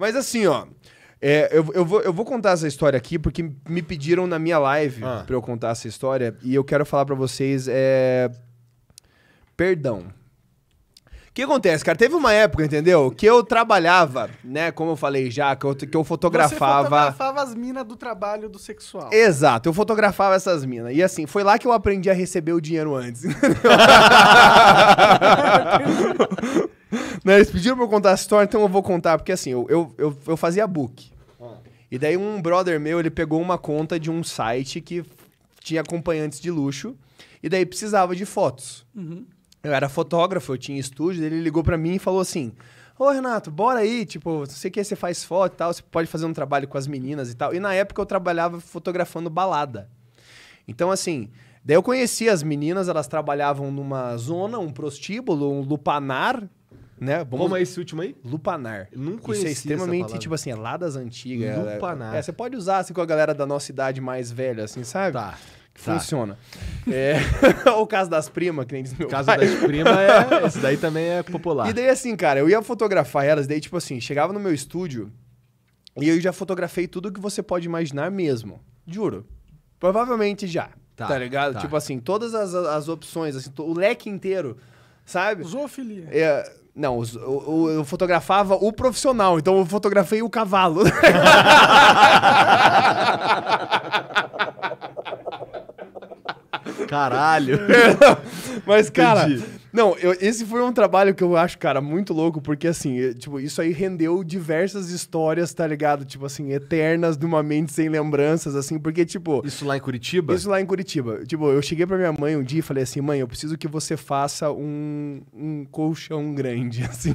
Mas assim, ó. É, eu, eu, vou, eu vou contar essa história aqui porque me pediram na minha live ah. pra eu contar essa história e eu quero falar para vocês é, perdão que acontece, cara? Teve uma época, entendeu? Que eu trabalhava, né? Como eu falei já, que eu, que eu fotografava. Você fotografava as minas do trabalho do sexual. Exato, eu fotografava essas minas. E assim, foi lá que eu aprendi a receber o dinheiro antes. né, eles pediram pra eu contar a história, então eu vou contar, porque assim, eu, eu, eu, eu fazia book. E daí um brother meu, ele pegou uma conta de um site que tinha acompanhantes de luxo, e daí precisava de fotos. Uhum. Eu era fotógrafo, eu tinha estúdio, ele ligou para mim e falou assim: Ô Renato, bora aí, tipo, sei que você faz foto e tal, você pode fazer um trabalho com as meninas e tal. E na época eu trabalhava fotografando balada. Então, assim, daí eu conheci as meninas, elas trabalhavam numa zona, um prostíbulo, um lupanar, né? Vamos... Como é esse último aí? Lupanar. Eu conheci. Isso é extremamente, tipo assim, é lá das antigas. É, lupanar. É, você pode usar assim com a galera da nossa idade mais velha, assim, sabe? Tá que tá. funciona. É, ou o caso das primas, que nem diz meu O caso pai. das primas, é, esse daí também é popular. E daí assim, cara, eu ia fotografar elas, daí tipo assim, chegava no meu estúdio e eu já fotografei tudo que você pode imaginar mesmo. Juro. Provavelmente já. Tá, tá ligado? Tá. Tipo assim, todas as, as opções, assim, o leque inteiro, sabe? Zoofilia. É, não, eu, eu, eu, fotografava o profissional, então eu fotografei o cavalo. Caralho. Mas, cara, Entendi. Não, eu, esse foi um trabalho que eu acho, cara, muito louco, porque assim, eu, é, tipo, isso aí rendeu diversas histórias, tá ligado? Tipo assim, eternas de uma mente sem lembranças, assim, porque, tipo. Isso lá em Curitiba? Isso lá em Curitiba. Tipo, eu cheguei pra minha mãe um dia e falei assim, mãe, eu preciso que você faça um, um colchão grande, assim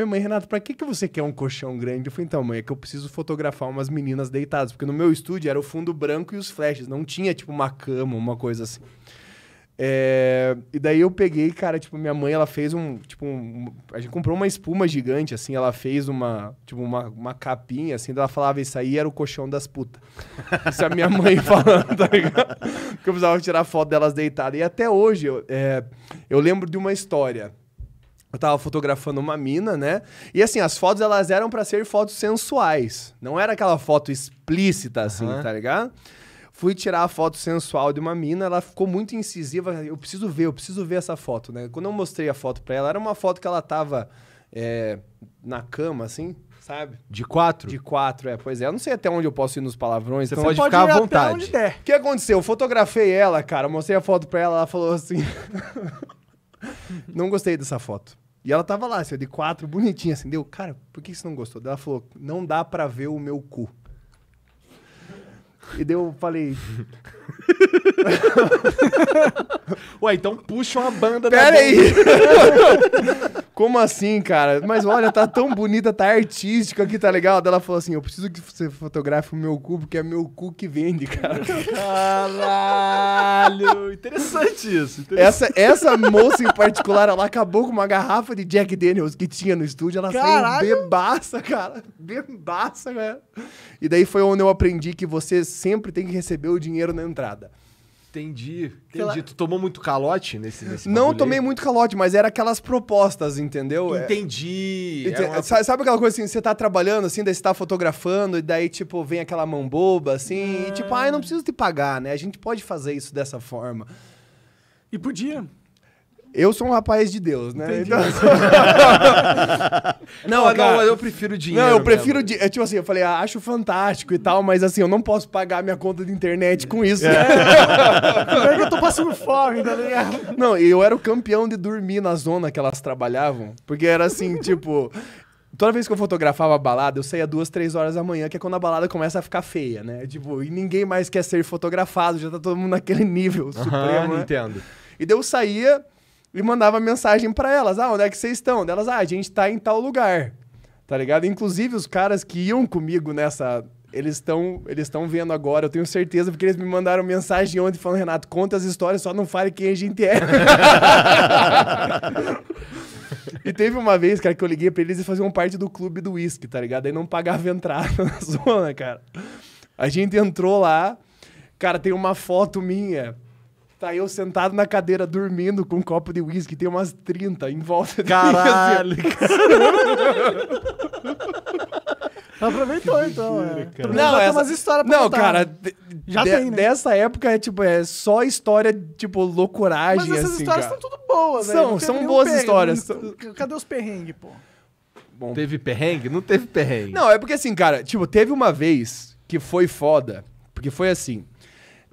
minha mãe, Renata, pra que, que você quer um colchão grande? Eu falei, então, mãe, é que eu preciso fotografar umas meninas deitadas. Porque no meu estúdio era o fundo branco e os flashes. Não tinha, tipo, uma cama, uma coisa assim. É... E daí eu peguei, cara, tipo, minha mãe, ela fez um, tipo, um... a gente comprou uma espuma gigante, assim, ela fez uma, tipo, uma, uma capinha, assim, ela falava, isso aí era o colchão das putas. Isso é a minha mãe falando, tá ligado? Que eu precisava tirar foto delas deitadas. E até hoje, eu, é... eu lembro de uma história eu tava fotografando uma mina, né? E assim, as fotos elas eram para ser fotos sensuais. Não era aquela foto explícita, assim, uhum. tá ligado? Fui tirar a foto sensual de uma mina, ela ficou muito incisiva. Eu preciso ver, eu preciso ver essa foto, né? Quando eu mostrei a foto pra ela, era uma foto que ela tava é, na cama, assim, sabe? De quatro? De quatro, é. Pois é, eu não sei até onde eu posso ir nos palavrões. Você então pode, ficar à vontade. O que aconteceu? Eu fotografei ela, cara, mostrei a foto pra ela, ela falou assim. não gostei dessa foto. E ela tava lá, assim, de quatro, bonitinha, assim, deu. Cara, por que você não gostou? Ela falou, não dá pra ver o meu cu. E daí eu falei. Ué, então puxa uma banda Pera aí! Como assim, cara? Mas olha, tá tão bonita, tá artística aqui, tá legal. Daí ela falou assim: eu preciso que você fotografe o meu cu, porque é meu cu que vende, cara. Caralho! Interessante isso. Interessante. Essa, essa moça em particular, ela acabou com uma garrafa de Jack Daniels que tinha no estúdio. Ela Caralho. saiu bebaça, cara. Bebaça, cara. E daí foi onde eu aprendi que você sempre tem que receber o dinheiro na entrada. Entendi. Entendi. Tu tomou muito calote nesse, nesse Não tomei muito calote, mas era aquelas propostas, entendeu? É, entendi. Uma... Sabe aquela coisa assim, você tá trabalhando assim, daí você tá fotografando, e daí, tipo, vem aquela mão boba, assim, ah. e tipo, ah, eu não preciso te pagar, né? A gente pode fazer isso dessa forma. E podia. Eu sou um rapaz de Deus, né? Então... não, não, não, eu prefiro dinheiro. Não, eu prefiro. dinheiro. É, tipo assim, eu falei, ah, acho fantástico e tal, mas assim, eu não posso pagar minha conta de internet com isso. É. é eu tô passando fome, tá ligado? Não, eu era o campeão de dormir na zona que elas trabalhavam, porque era assim, tipo. Toda vez que eu fotografava a balada, eu saía duas, três horas da manhã, que é quando a balada começa a ficar feia, né? Tipo, e ninguém mais quer ser fotografado, já tá todo mundo naquele nível uhum, supremo. Né? Entendo. E daí eu saía, e mandava mensagem para elas: ah, onde é que vocês estão? Delas, ah, a gente tá em tal lugar. Tá ligado? Inclusive, os caras que iam comigo nessa. Eles estão eles vendo agora, eu tenho certeza, porque eles me mandaram mensagem ontem falando, Renato, conta as histórias, só não fale quem a gente é. e teve uma vez, cara, que eu liguei pra eles e faziam parte do clube do uísque, tá ligado? Aí não pagava entrada na zona, cara. A gente entrou lá, cara, tem uma foto minha Tá eu sentado na cadeira dormindo com um copo de uísque, tem umas 30 em volta de assim, Caralho! Aproveitou então. É. Não, não umas histórias pra Não, contar. cara, já de, tem, né? Dessa época é tipo, é só história tipo loucuragem Mas essas assim, histórias cara. são tudo boas, né? São, são boas perrengue. histórias. Cadê os perrengues, pô? Bom. Teve perrengue? Não teve perrengue. Não, é porque assim, cara, tipo, teve uma vez que foi foda, porque foi assim,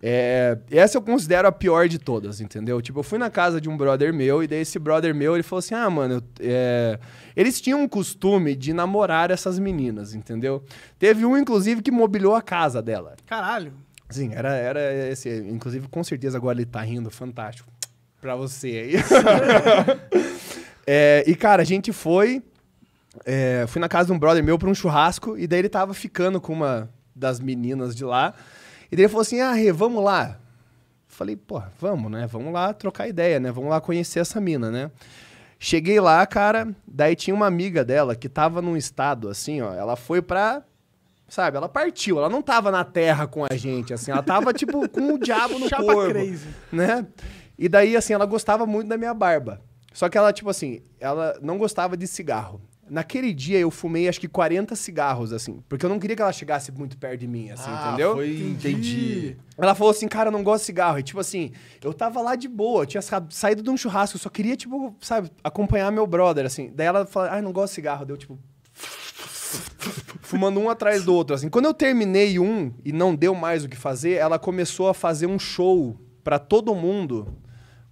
é, essa eu considero a pior de todas, entendeu? Tipo, eu fui na casa de um brother meu e daí esse brother meu, ele falou assim, ah, mano, é... eles tinham um costume de namorar essas meninas, entendeu? Teve um, inclusive, que mobiliou a casa dela. Caralho. Sim, era, era esse. Inclusive, com certeza agora ele tá rindo, fantástico. Pra você aí. é, e, cara, a gente foi... É, fui na casa de um brother meu pra um churrasco e daí ele tava ficando com uma das meninas de lá... E daí ele falou assim: ah, Rê, vamos lá. Falei, pô, vamos, né? Vamos lá trocar ideia, né? Vamos lá conhecer essa mina, né? Cheguei lá, cara, daí tinha uma amiga dela que tava num estado assim, ó. Ela foi pra. Sabe, ela partiu, ela não tava na terra com a gente, assim, ela tava tipo com o diabo no Chapa corpo, crazy. né? E daí assim, ela gostava muito da minha barba. Só que ela tipo assim, ela não gostava de cigarro. Naquele dia eu fumei acho que 40 cigarros, assim. Porque eu não queria que ela chegasse muito perto de mim, assim, ah, entendeu? Foi... Entendi. Ela falou assim, cara, eu não gosto de cigarro. E tipo assim, eu tava lá de boa, tinha saído de um churrasco, eu só queria, tipo, sabe, acompanhar meu brother, assim. Daí ela falou, ai, ah, não gosto de cigarro. Deu tipo. Fumando um atrás do outro, assim. Quando eu terminei um e não deu mais o que fazer, ela começou a fazer um show para todo mundo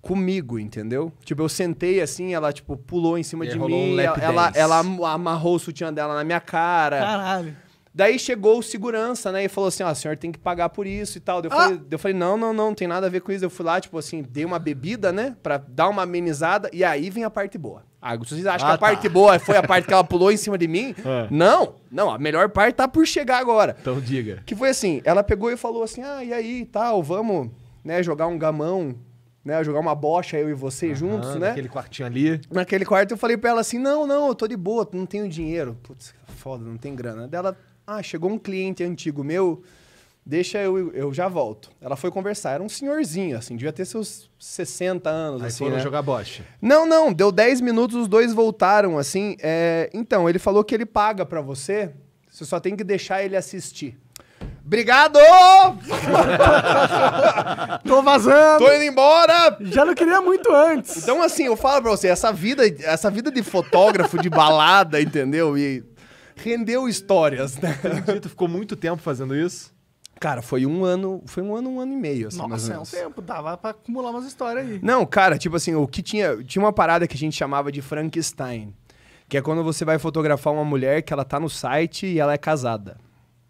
comigo, entendeu? Tipo, eu sentei assim, ela, tipo, pulou em cima e de mim. Um ela, ela amarrou o sutiã dela na minha cara. Caralho. Daí chegou o segurança, né? E falou assim: ó, oh, senhor tem que pagar por isso e tal. Eu, ah! falei, eu falei: não, não, não, não tem nada a ver com isso. Eu fui lá, tipo assim, dei uma bebida, né? Pra dar uma amenizada. E aí vem a parte boa. Ah, vocês acham ah, que a ah, tá. parte boa foi a parte que ela pulou em cima de mim? É. Não, não, a melhor parte tá por chegar agora. Então diga. Que foi assim: ela pegou e falou assim: ah, e aí tal, vamos, né? Jogar um gamão né? Jogar uma bocha, eu e você juntos, né? Naquele quartinho ali. Naquele quarto eu falei pra ela assim: não, não, eu tô de boa, não tenho dinheiro. Putz, foda, não tem grana. Dela, ah, chegou um cliente antigo meu, deixa eu, eu já volto. Ela foi conversar, era um senhorzinho, assim, devia ter seus 60 anos, Aí assim. Foram né? jogar bocha. Não, não, deu 10 minutos, os dois voltaram, assim. É... Então, ele falou que ele paga pra você, você só tem que deixar ele assistir. Obrigado! Tô vazando! Tô indo embora! Já não queria muito antes. Então, assim, eu falo pra você, essa vida, essa vida de fotógrafo, de balada, entendeu? E rendeu histórias, né? Tu ficou muito tempo fazendo isso? Cara, foi um ano, foi um ano, um ano e meio, assim, Nossa, é um tempo, dava pra acumular umas histórias aí. Não, cara, tipo assim, o que tinha... Tinha uma parada que a gente chamava de Frankenstein, que é quando você vai fotografar uma mulher que ela tá no site e ela é casada.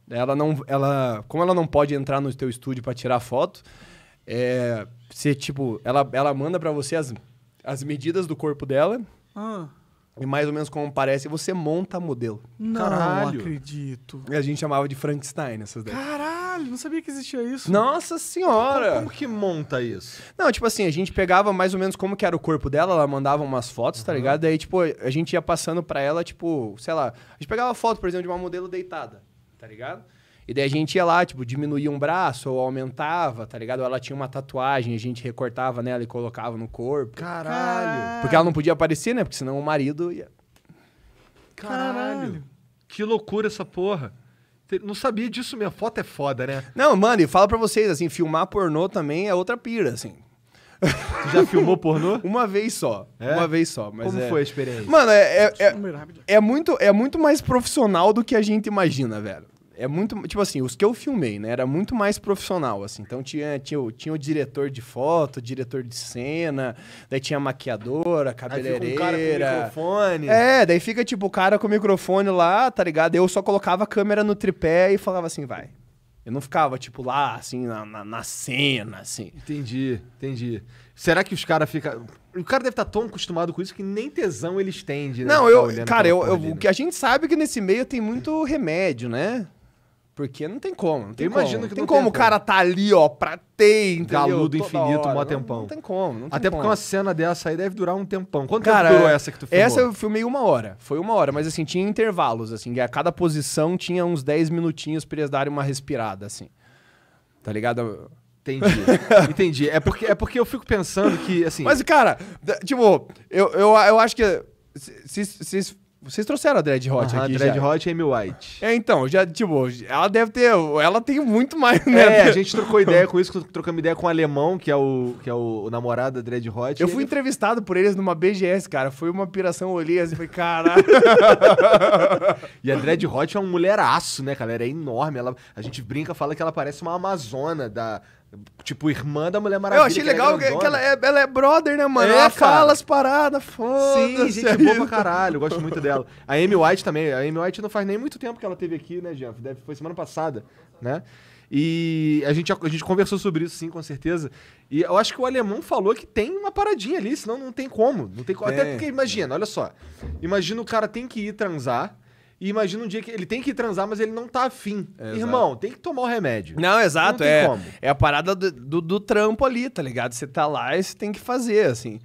Ela não, ela, como ela não pode entrar no teu estúdio para tirar foto, é, você tipo, ela, ela manda para você as, as medidas do corpo dela. Ah. E mais ou menos como parece, você monta modelo. Não Caralho. acredito. E a gente chamava de Frankenstein essas daí. Caralho, não sabia que existia isso. Nossa senhora! Como que monta isso? Não, tipo assim, a gente pegava mais ou menos como que era o corpo dela, ela mandava umas fotos, tá ligado? Daí, tipo, a gente ia passando pra ela, tipo, sei lá, a gente pegava foto, por exemplo, de uma modelo deitada tá ligado? E daí a gente ia lá, tipo, diminuía um braço ou aumentava, tá ligado? ela tinha uma tatuagem, a gente recortava nela e colocava no corpo. Caralho! Porque ela não podia aparecer, né? Porque senão o marido ia. Caralho! Que loucura essa porra! Não sabia disso, minha foto é foda, né? Não, mano, e fala pra vocês, assim, filmar pornô também é outra pira, assim. Tu já filmou pornô? Uma vez só. É? Uma vez só. Mas Como é... foi a experiência? Mano, é, é, é, é, muito, é muito mais profissional do que a gente imagina, velho. É muito. Tipo assim, os que eu filmei, né? Era muito mais profissional, assim. Então tinha, tinha, tinha o diretor de foto, diretor de cena, daí tinha a maquiadora, cabeleireira. Aí fica um cara com o microfone. É, daí fica tipo o cara com o microfone lá, tá ligado? Eu só colocava a câmera no tripé e falava assim, vai. Eu não ficava, tipo, lá, assim, na, na, na cena, assim. Entendi, entendi. Será que os caras ficam. O cara deve estar tá tão acostumado com isso que nem tesão ele estende, né? Não, eu. Cara, eu, eu, o que a gente sabe é que nesse meio tem muito remédio, né? Porque não tem como. Não tem Eu imagino como. que não tem como o cara tá ali, ó, pra ter, entendeu? Galudo infinito, hora. mó tempão. Não, não tem como. Não Até porque uma cena dessa aí deve durar um tempão. Quanto cara, tempo durou essa que tu filmou? Essa eu filmei uma hora. Foi uma hora, mas assim, tinha intervalos, assim. A cada posição tinha uns 10 minutinhos pra eles darem uma respirada, assim. Tá ligado? Entendi. Entendi. É porque, é porque eu fico pensando que, assim. Mas, cara, tipo, eu, eu, eu acho que. Se, se, se vocês trouxeram a Dread Hot ah, aqui Dread já. Hot e Amy White. É, então, já, tipo, ela deve ter. Ela tem muito mais, né? É, a gente trocou ideia com isso, trocamos ideia com o alemão, que é o, que é o, o namorado da Dread Hot. Eu fui ele... entrevistado por eles numa BGS, cara. Foi uma piração, eu olhei assim, falei, caralho. e a Dread Hot é um aço né, galera é enorme. Ela, a gente brinca, fala que ela parece uma Amazona da, Tipo, irmã da Mulher Maravilha. Eu achei que é legal que, que ela, é, ela é brother, né, mano? É, ela cara. fala as paradas, foda-se. Sim, é gente é boa pra caralho, eu gosto muito dela. A Amy White também. A Amy White não faz nem muito tempo que ela teve aqui, né, Jeff? Deve, foi semana passada, né? E a gente, a gente conversou sobre isso, sim, com certeza. E eu acho que o alemão falou que tem uma paradinha ali, senão não tem como. Não tem, como. Até porque, imagina, olha só. Imagina o cara tem que ir transar. E imagina um dia que ele tem que transar, mas ele não tá afim. Irmão, tem que tomar o remédio. Não, exato. Não é, como. é a parada do, do, do, trampo ali, tá ligado? Você tá lá e você tem que fazer, assim.